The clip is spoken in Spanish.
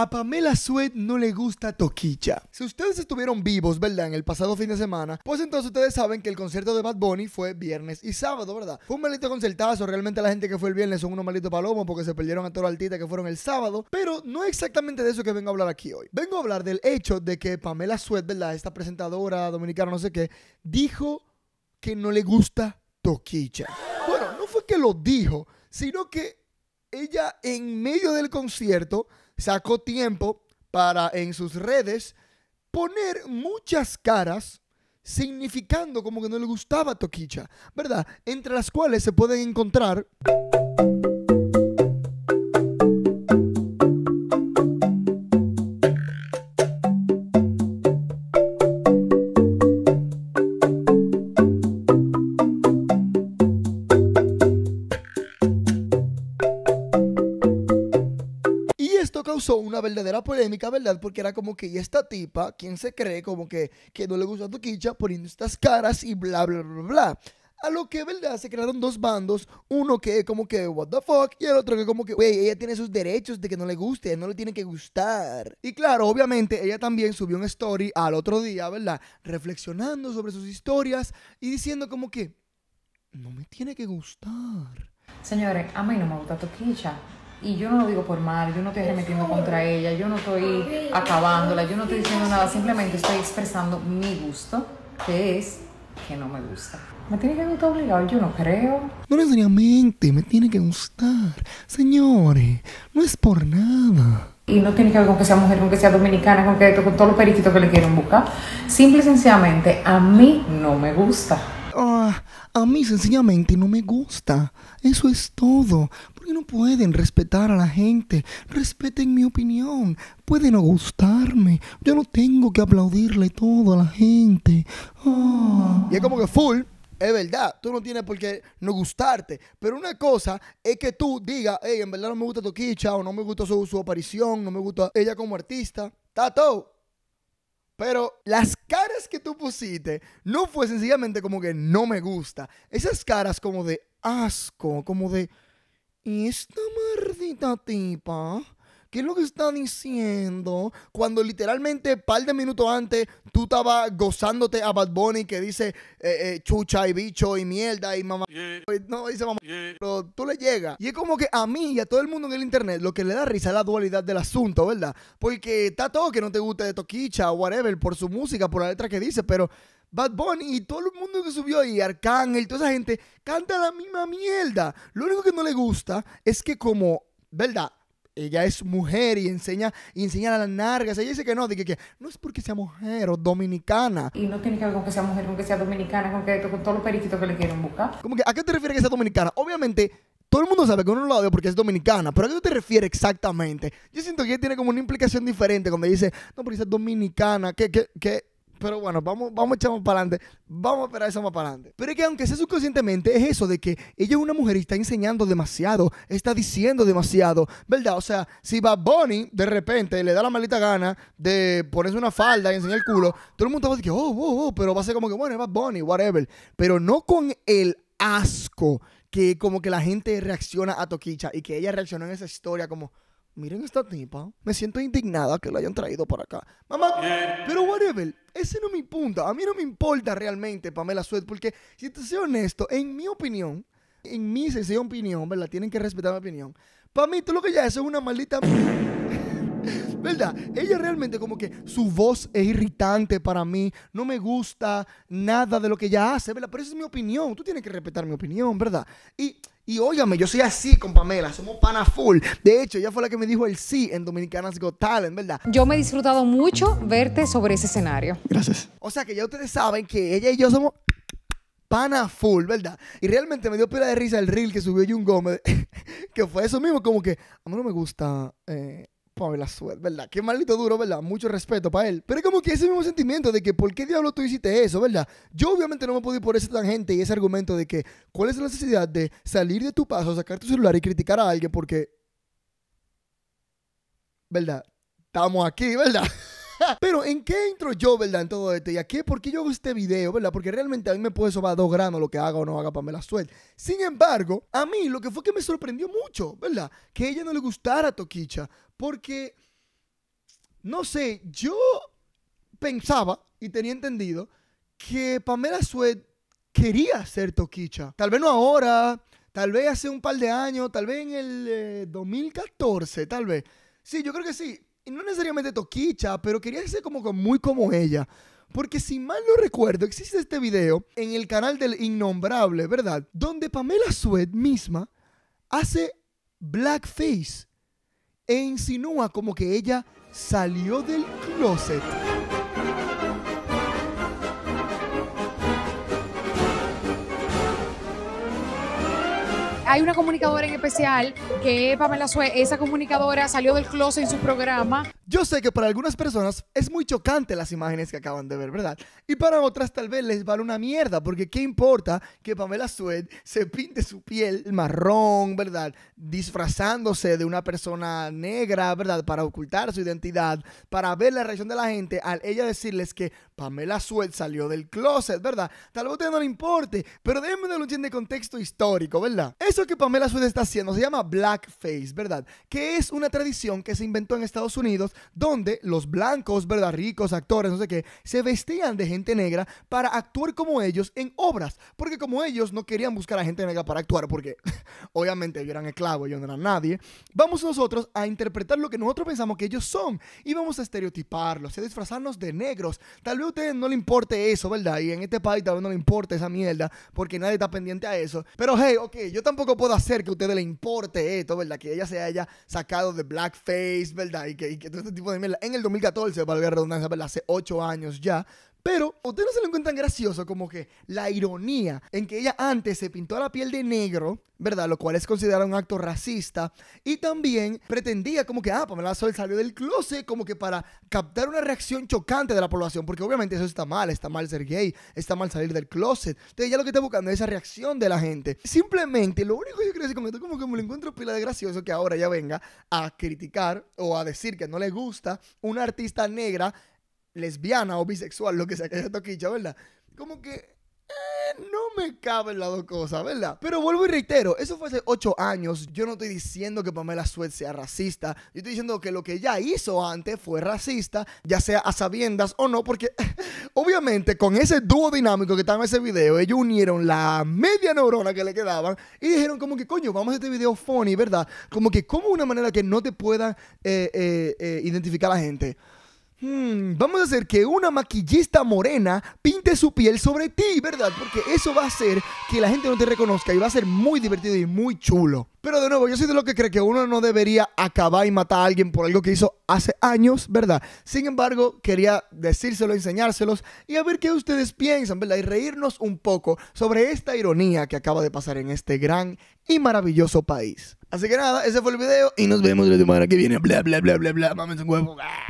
A Pamela Sweet no le gusta Toquicha. Si ustedes estuvieron vivos, ¿verdad? En el pasado fin de semana, pues entonces ustedes saben que el concierto de Bad Bunny fue viernes y sábado, ¿verdad? Fue un maldito concertazo. Realmente la gente que fue el viernes son unos malditos palomos porque se perdieron a los Altita que fueron el sábado. Pero no es exactamente de eso que vengo a hablar aquí hoy. Vengo a hablar del hecho de que Pamela Sweet, ¿verdad? Esta presentadora dominicana, no sé qué, dijo que no le gusta Toquicha. Bueno, no fue que lo dijo, sino que ella en medio del concierto sacó tiempo para en sus redes poner muchas caras significando como que no le gustaba Toquicha, ¿verdad? Entre las cuales se pueden encontrar... una verdadera polémica, ¿verdad? Porque era como que, ¿y esta tipa? ¿Quién se cree? Como que, que no le gusta tu quicha poniendo estas caras y bla, bla, bla, bla. A lo que, ¿verdad? Se crearon dos bandos. Uno que como que, what the fuck. Y el otro que como que, wey, ella tiene sus derechos de que no le guste. No le tiene que gustar. Y claro, obviamente, ella también subió un story al otro día, ¿verdad? Reflexionando sobre sus historias y diciendo como que, no me tiene que gustar. Señores, a mí no me gusta tu y yo no lo digo por mal, yo no estoy arremetiendo contra ella, yo no estoy acabándola, yo no estoy diciendo nada, simplemente estoy expresando mi gusto, que es que no me gusta. Me tiene que gustar obligado, yo no creo. No necesariamente me tiene que gustar. Señores, no es por nada. Y no tiene que ver con que sea mujer, con que sea dominicana, con que con todos los periquitos que le quieren buscar. Simple y sencillamente, a mí no me gusta. Ah, a mí sencillamente no me gusta. Eso es todo. Porque no pueden respetar a la gente? Respeten mi opinión. Pueden no gustarme. Yo no tengo que aplaudirle todo a la gente. Ah. Y es como que full. Es verdad, tú no tienes por qué no gustarte. Pero una cosa es que tú digas, hey, en verdad no me gusta Toquicha, o no me gusta su, su aparición, no me gusta ella como artista. Tato, pero las caras que tú pusiste no fue sencillamente como que no me gusta. Esas caras como de asco, como de... esta maldita tipa? ¿Qué es lo que está diciendo? Cuando literalmente un par de minutos antes tú estabas gozándote a Bad Bunny que dice eh, eh, chucha y bicho y mierda y mamá. Eh, no, dice mamá. Pero tú le llegas. Y es como que a mí y a todo el mundo en el internet lo que le da risa es la dualidad del asunto, ¿verdad? Porque está todo que no te guste de Toquicha o whatever por su música, por la letra que dice, pero. Bad Bunny y todo el mundo que subió ahí, Arcángel, toda esa gente, canta la misma mierda. Lo único que no le gusta es que como, ¿verdad? ella es mujer y enseña, a las nargas. Ella dice que no, dice que, no es porque sea mujer o dominicana. Y no tiene que ver con que sea mujer, con que sea dominicana, con, que, con todos los periquitos que le quieren buscar. ¿A qué te refieres que sea dominicana? Obviamente, todo el mundo sabe que uno lo odia porque es dominicana, pero ¿a qué te refieres exactamente? Yo siento que ella tiene como una implicación diferente cuando dice, no, porque es dominicana, que, que, que pero bueno, vamos, vamos echamos para adelante. Vamos a esperar eso más para adelante. Pero es que aunque sea subconscientemente, es eso de que ella es una mujer y está enseñando demasiado, está diciendo demasiado, ¿verdad? O sea, si va Bonnie de repente le da la maldita gana de ponerse una falda y enseñar el culo, todo el mundo va a decir, oh, oh, oh, pero va a ser como que, bueno, es Bonnie whatever. Pero no con el asco que como que la gente reacciona a Toquicha y que ella reaccionó en esa historia como miren esta tipa, me siento indignada que la hayan traído para acá. Mamá, pero whatever, ese no me impunta, a mí no me importa realmente Pamela suerte porque si te soy honesto, en mi opinión, en mi sencilla opinión, ¿verdad? Tienen que respetar mi opinión. Para mí, tú lo que ya es es una maldita... ¿Verdad? Ella realmente como que su voz es irritante para mí, no me gusta nada de lo que ella hace, ¿verdad? Pero esa es mi opinión, tú tienes que respetar mi opinión, ¿verdad? Y y óyame, yo soy así con Pamela, somos pana full. De hecho, ella fue la que me dijo el sí en Dominicanas Got Talent, ¿verdad? Yo me he disfrutado mucho verte sobre ese escenario. Gracias. O sea que ya ustedes saben que ella y yo somos pana full, ¿verdad? Y realmente me dio pila de risa el reel que subió Jun Gómez, que fue eso mismo, como que a mí no me gusta eh, la suerte, ¿verdad? Qué maldito duro, ¿verdad? Mucho respeto para él. Pero es como que ese mismo sentimiento de que, ¿por qué diablo tú hiciste eso, ¿verdad? Yo obviamente no me puedo ir por esa tangente y ese argumento de que, ¿cuál es la necesidad de salir de tu paso, sacar tu celular y criticar a alguien porque, ¿verdad? Estamos aquí, ¿verdad? Pero ¿en qué entro yo, verdad, en todo esto? ¿Y a qué? por qué yo hago este video, verdad? Porque realmente a mí me puede sobar dos granos lo que haga o no haga la Suel. Sin embargo, a mí lo que fue que me sorprendió mucho, ¿verdad? Que a ella no le gustara Toquicha. Porque, no sé, yo pensaba y tenía entendido que Pamela Suet quería ser toquicha. Tal vez no ahora, tal vez hace un par de años, tal vez en el 2014, eh, tal vez. Sí, yo creo que sí. Y no necesariamente toquicha, pero quería ser como muy como ella. Porque si mal no recuerdo, existe este video en el canal del Innombrable, ¿verdad? Donde Pamela Suet misma hace blackface e insinúa como que ella salió del closet. hay una comunicadora en especial que Pamela Sue, esa comunicadora salió del closet en su programa. Yo sé que para algunas personas es muy chocante las imágenes que acaban de ver, ¿verdad? Y para otras tal vez les vale una mierda, porque qué importa que Pamela Sued se pinte su piel marrón, ¿verdad? Disfrazándose de una persona negra, ¿verdad? Para ocultar su identidad, para ver la reacción de la gente al ella decirles que Pamela Sued salió del closet, ¿verdad? Tal vez no le importe, pero déjenme un un de contexto histórico, ¿verdad? Eso lo que Pamela Suárez está haciendo se llama blackface, ¿verdad? Que es una tradición que se inventó en Estados Unidos donde los blancos, ¿verdad? Ricos, actores, no sé qué, se vestían de gente negra para actuar como ellos en obras. Porque como ellos no querían buscar a gente negra para actuar, porque obviamente ellos eran esclavos, y no eran nadie, vamos nosotros a interpretar lo que nosotros pensamos que ellos son y vamos a estereotiparlos, a disfrazarnos de negros. Tal vez a ustedes no le importe eso, ¿verdad? Y en este país tal vez no le importe esa mierda porque nadie está pendiente a eso. Pero hey, ok, yo tampoco puedo hacer que a ustedes le importe esto, ¿verdad? Que ella se haya sacado de blackface, ¿verdad? Y que, todo este tipo de mierda. En el 2014, valga la redundancia, ¿verdad? Hace ocho años ya, pero ustedes no se lo encuentran gracioso, como que la ironía en que ella antes se pintó la piel de negro, ¿verdad? Lo cual es considerado un acto racista. Y también pretendía como que, ah, Pamela Sol salió del closet como que para captar una reacción chocante de la población, porque obviamente eso está mal, está mal ser gay, está mal salir del closet. Entonces ella lo que está buscando es esa reacción de la gente. Simplemente, lo único que yo creo decir como que me lo encuentro pila de gracioso que ahora ya venga a criticar o a decir que no le gusta una artista negra lesbiana o bisexual, lo que sea que haya toquicha, ¿verdad? Como que eh, no me caben las dos cosas, ¿verdad? Pero vuelvo y reitero, eso fue hace ocho años. Yo no estoy diciendo que Pamela Suez sea racista. Yo estoy diciendo que lo que ella hizo antes fue racista, ya sea a sabiendas o no, porque obviamente con ese dúo dinámico que estaba en ese video, ellos unieron la media neurona que le quedaban y dijeron como que, coño, vamos a este video funny, ¿verdad? Como que como una manera que no te pueda eh, eh, identificar a la gente. Hmm, vamos a hacer que una maquillista morena pinte su piel sobre ti, ¿verdad? Porque eso va a hacer que la gente no te reconozca y va a ser muy divertido y muy chulo. Pero de nuevo, yo soy de lo que cree que uno no debería acabar y matar a alguien por algo que hizo hace años, ¿verdad? Sin embargo, quería decírselo, enseñárselos y a ver qué ustedes piensan, ¿verdad? Y reírnos un poco sobre esta ironía que acaba de pasar en este gran y maravilloso país. Así que nada, ese fue el video y nos vemos la semana que viene. Bla, bla, bla, bla, bla. Mames un huevo. Ah.